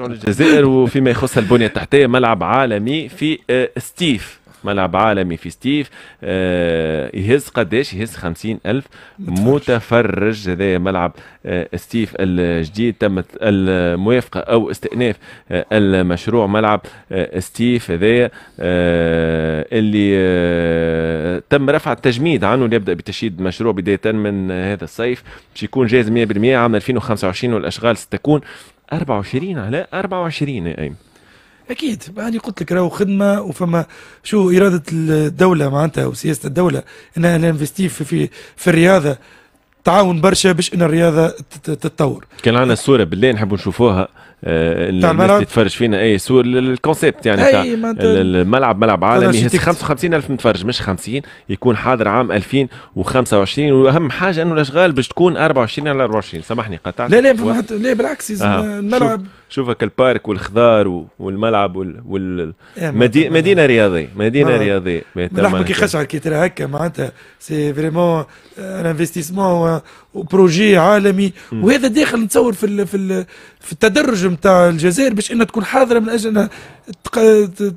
نرجعوا للجزائر وفيما يخص البنيه التحتيه ملعب عالمي في آه، ستيف ملعب عالمي في ستيف آه، يهز قداش يهز خمسين ألف متفرج هذا ملعب آه، ستيف الجديد تمت الموافقة أو استئناف المشروع ملعب ستيف هذا اللي تم رفع التجميد عنه ليبدأ بتشييد مشروع بداية من هذا الصيف باش يكون جاهز 100% عام 2025 والأشغال ستكون 24 على 24 اي اكيد يعني قلت لك راهو خدمه وفما شو اراده الدوله معناتها وسياسه الدوله انها انفستي في, في في الرياضه تعاون برشا باش ان الرياضه تتطور كان عندنا الصوره بالليل نحب نشوفوها آه، اللي الناس تتفرج فينا إيه، يعني اي سو الكونسيبت يعني تاع الملعب ملعب عالمي يهز 55 الف متفرج مش 50 يكون حاضر عام 2025 واهم حاجه انه الاشغال باش تكون 24 على 24 سامحني قطعت لا لا لا بالعكس آه. الملعب شوف هكا البارك والخضار والملعب والمدينه إيه، مدينه رياضيه مدينه رياضيه لحمه كي خشع كي ترى هكا معناتها سي فريمون ان انفستيسمون وبروجي عالمي وهذا داخل نتصور في ال في ال في التدرج نتاع الجزائر باش انها تكون حاضره من اجل انها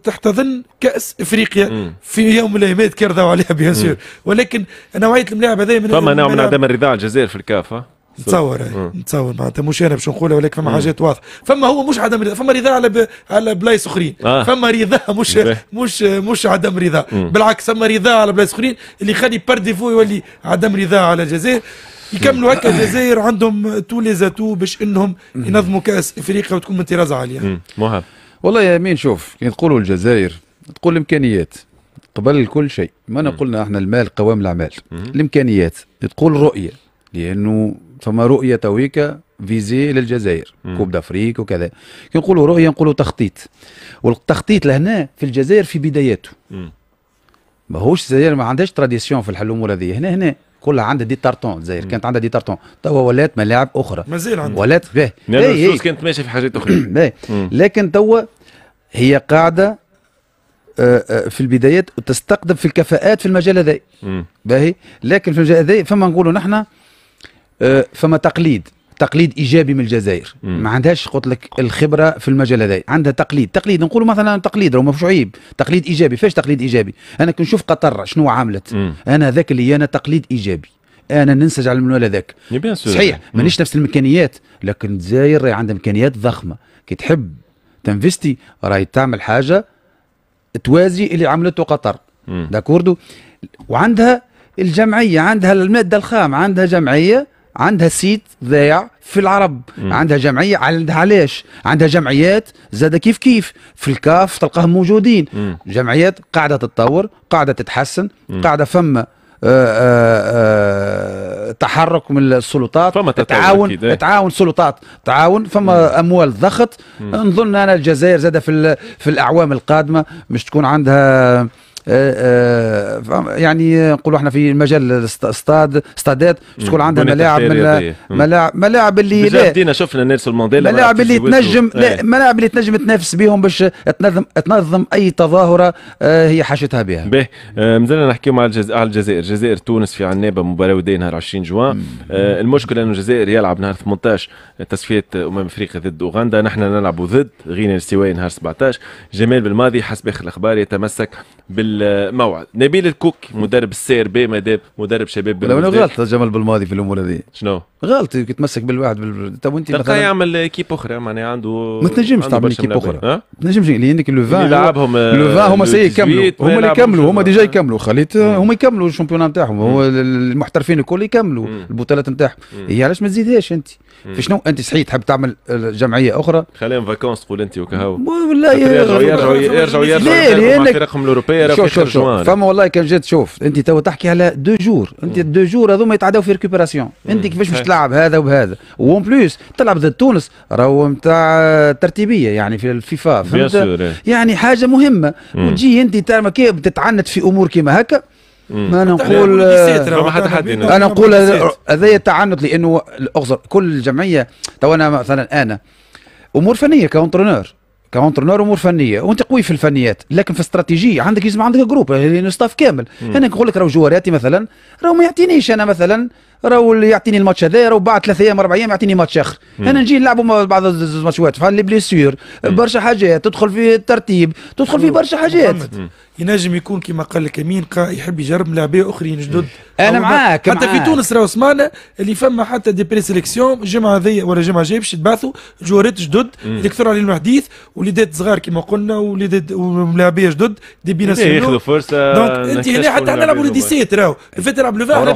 تحتضن كاس افريقيا في يوم من الايامات كي عليها بيان سور ولكن نوعيه الملاعب هذه من فما نوع من عدم الرضا على الجزائر في الكاف نتصور نتصور معناتها مش انا باش نقولها ولكن فما حاجات واضحه فما هو مش عدم رضا فما رضا على ب... على بلايص اخرين آه. فما رضا مش بيه. مش مش عدم رضا بالعكس فما رضا على بلايص اخرين اللي يخلي بار ديفو يولي عدم رضا على الجزائر يكملوا هكا الجزائر عندهم تو لي زاتو باش انهم ينظموا كاس افريقيا وتكون من طراز عاليه مهم والله يا امين شوف كي تقولوا الجزائر تقول الامكانيات قبل كل شيء ما أنا قلنا احنا المال قوام الاعمال الامكانيات تقول رؤيه لانه فما رؤيه تويكا فيزي للجزائر مم. كوب دافريك وكذا كي نقولوا رؤيه نقولوا تخطيط والتخطيط لهنا في الجزائر في بداياته ماهوش الجزائر ما عندهاش تراديسيون في الامور هذه هنا هنا كلها عندها دي تارتون الجزائر كانت عندها دي تارتون توا ولات ملاعب اخرى مازال عندها ولات باهي كانت ماشيه في حاجات اخرى لكن توا هي قاعده آه، آه، في البدايات وتستقدم في الكفاءات في المجال هذا باهي لكن في المجال هذا فما نقولوا نحن آه، فما تقليد تقليد ايجابي من الجزائر ما عندهاش قلت لك الخبره في المجال هذا عندها تقليد تقليد نقول مثلا تقليد راه ما فيش عيب تقليد ايجابي فاش تقليد ايجابي انا كنشوف قطر شنو عملت مم. انا ذاك اللي انا تقليد ايجابي انا ننسج على المنوال هذاك صحيح مانيش نفس الامكانيات لكن الجزائر عندها امكانيات ضخمه كي تحب تنفستي راهي تعمل حاجه توازي اللي عملته قطر داكوردو وعندها الجمعيه عندها الماده الخام عندها جمعيه عندها سيت ضايع في العرب م. عندها جمعيه عندها علاش عندها جمعيات زاد كيف كيف في الكاف تلقاهم موجودين م. جمعيات قاعده تتطور قاعده تتحسن م. قاعده فما آه، آه، آه، تحرك من السلطات فما تعاون إيه. تعاون سلطات تعاون فما مم. اموال ضخت نظن انا الجزائر زاد في في الاعوام القادمه مش تكون عندها آه، آه، يعني نقولوا احنا في مجال استاد استادات تكون عندها ملاعب ملاعب ملاعب اللي لا بدينا شفنا نيلسون مانديلا ملاعب اللي تنجم إيه. لا ملاعب اللي تنجم تنافس بهم باش تنظم تنظم اي تظاهره آه، هي حاجتها بها. به مازلنا نحكيو على الجزائر الجزائر، تونس في عنابه مباراه وديه نهار 20 جوان المشكله انه الجزائر يلعب نهار 18 تصفيه امم افريقيا ضد اوغندا نحن نلعبوا ضد غينيا الاستوائيه نهار 17 جمال بالماضي حسب اخر الاخبار يتمسك بال الموعد نبيل الكوك مدرب السير بي مداب مدرب شباب لو انه غلط جمال بالماضي في الامور هذه شنو غلط يتمسك بالواحد بال... طب وانت تلقاه يعمل كيب اخرى معناها يعني عنده ما تنجمش تعمل كيب اخرى ما تنجمش لانك لو 20 لعبهم لو هما آه، سي يكملوا هما اللي يكملوا هما ديجا يكملوا خليت هما يكملوا الشامبيون نتاعهم هو المحترفين الكل يكملوا البطولات نتاعهم هي علاش ما تزيدهاش انت في شنو انت صحيح تحب تعمل جمعيه اخرى خليهم فاكونس تقول انت وكهو والله يرجعوا يرجعوا يرجعوا يرجعوا يرجعوا يرجعوا يرجعوا يرجعوا يرجعوا شوف شوف شوف فما والله كان جات شوف انت تو تحكي على دو جور انت دو جور هذوما يتعداو في ريكوبيراسيون انت كيفاش باش تلعب هذا وبهذا وون بليس تلعب ضد تونس راهو نتاع ترتيبيه يعني في الفيفا فهمت إيه. يعني حاجه مهمه وتجي انت تتعنت في امور كيما هكا ما انا نقول انا نقول هذا تعنت لانه اخزر كل جمعيه تو انا مثلا انا امور فنيه كونترونور كونترنور امور فنيه وانت قوي في الفنيات لكن في الاستراتيجيه عندك لازم عندك جروب يعني ستاف كامل انا نقول لك راهو جواراتي مثلا راهو ما يعطينيش انا مثلا راهو اللي يعطيني الماتش هذا راهو بعد ثلاث ايام اربع ايام يعطيني ماتش اخر انا نجي نلعبوا بعض زوج ماتشات لي بليسيور برشا حاجات تدخل في الترتيب تدخل في برشا حاجات ينجم يكون كما قال لك امين يحب يجرب لاعبيه اخرين جدد انا معاك حتى معاك. في تونس راهو سمعنا اللي فما حتى دي بري سيليكسيون الجمعه هذيا ولا الجمعه الجايه باش تبعثوا جوارات جدد اللي كثروا عليهم الحديث وليدات صغار كما قلنا وليدات ولاعبيه جدد دي بي ناسيونال ياخذوا فرصه دونك انت هنا حتى نلعبوا لي 17 راهو الفتره تلعب لو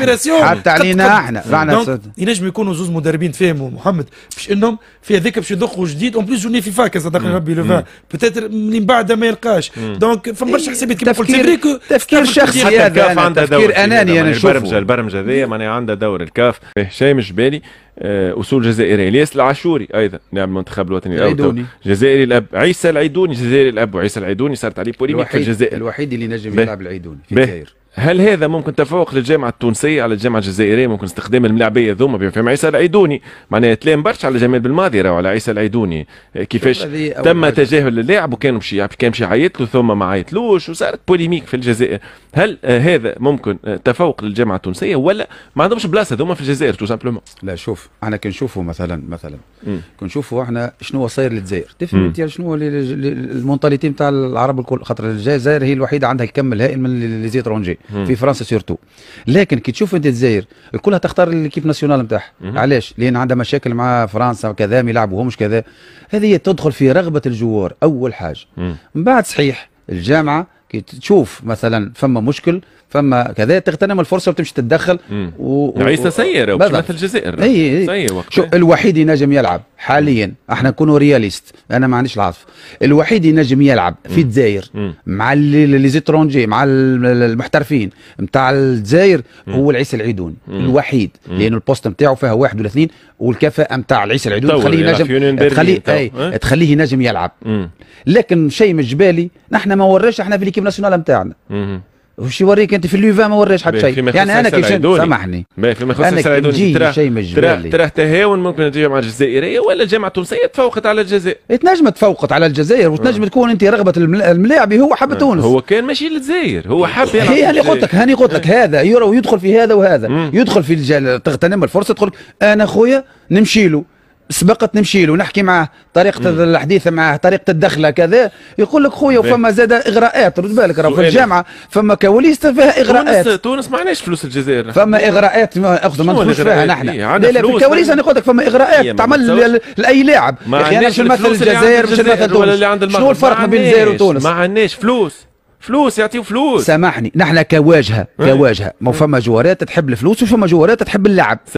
20 حتى حتى تحت علينا احنا معنا ينجم يكونوا زوز مدربين فهموا محمد باش انهم في هذاك باش يدخوا جديد اون بليس جوني في فاك صدقني ربي لو بتاتر من بعد ما يلقاش دونك فما برشا حسابات كيما قلت تفكير, تفكير شخصي هذا تفكير اناني انا نشوف يعني البرمجه البرمجه هذه معناها عندها دور الكاف هشام الجبالي آه، اصول جزائريه الياس العاشوري ايضا نعم المنتخب الوطني الاول جزائري الاب عيسى العيدوني جزائري الاب وعيسى العيدوني صارت عليه بوليميك في الجزائر الوحيد اللي نجم يلعب العيدوني في الجزائر هل هذا ممكن تفوق للجامعه التونسيه على الجامعه الجزائريه ممكن استخدام الملاعبيه ذوما بفهم عيسى العيدوني معناها تلام برشا على جمال بالماضي راهو على عيسى العيدوني آه، كيفاش تم تجاهل اللاعب وكان مشي كان مشي عيط له ثم ما عيطلوش وصارت بوليميك في الجزائر هل آه، هذا ممكن آه، تفوق للجامعه التونسيه ولا ما عندهمش بلاصه ذوما في الجزائر تو سامبلومون لا شوف احنا كنشوفوا مثلا مثلا كنشوفوا احنا شنو هو صاير للجزائر انت شنو المونتاليتي نتاع العرب الكل خاطر الجزائر هي الوحيده عندها الكم الهائل من ليزيترونجي في فرنسا سيرتو لكن كي تشوف انت الجزائر الكلها تختار الكيب ناسيونال نتاعها علاش لان عندها مشاكل مع فرنسا وكذا ما يلعبوهمش كذا هذه تدخل في رغبه الجوار اول حاجه من بعد صحيح الجامعه كي تشوف مثلا فما مشكل فما كذا تغتنم الفرصه وتمشي تتدخل و... عيسى سير مثل الجزائر اي شو الوحيد ينجم يلعب حاليا احنا نكونوا رياليست انا ما عنديش العاطفه الوحيد ينجم يلعب في الجزائر مع لي زيترونجي مع المحترفين نتاع الجزائر هو العيسى العيدوني الوحيد لانه البوست نتاعو فيها واحد ولا اثنين والكفاءه نتاع العيسى العيدوني تخليه نجم تخليه اي تخليه نجم يلعب لكن شيء مش بالي نحن ما وراش احنا في ليكيب ناسيونال نتاعنا وش يوريك انت في اليوفا ما وريش حتى شيء يعني انا كي سامحني فيما يخص السعيدوني تراه تراه تهاون ممكن تجي مع الجزائريه ولا الجامعه التونسيه تفوقت على الجزائر إيه، تنجم تفوقت على الجزائر آه. وتنجم تكون انت رغبه الملاعب هو حب آه. تونس هو كان ماشي للجزائر هو حب هي هاني قلت لك هاني قلت لك هذا يرى ويدخل في هذا وهذا مم. يدخل في تغتنم الفرصه تقول انا خويا نمشي له سبقت نمشي له نحكي معاه طريقه مم. الحديث معاه طريقه الدخله كذا يقول لك خويا وفما زاد اغراءات رد بالك راه في الجامعه فما كواليس فيها اغراءات تونس تونس ما عندناش فلوس الجزائر فما اغراءات ما اقصد ما ندخلوش فيها نحن إيه، لا لا في الكواليس انا قلت لك فما اغراءات تعمل لاي لاعب ما عندناش مثل الجزائر مش مثل تونس شنو الفرق ما بين الجزائر وتونس ما عندناش فلوس فلوس يعطيو فلوس سامحني نحن كواجهه كواجهه ما فما جوارات تحب الفلوس وفما جوارات تحب اللعب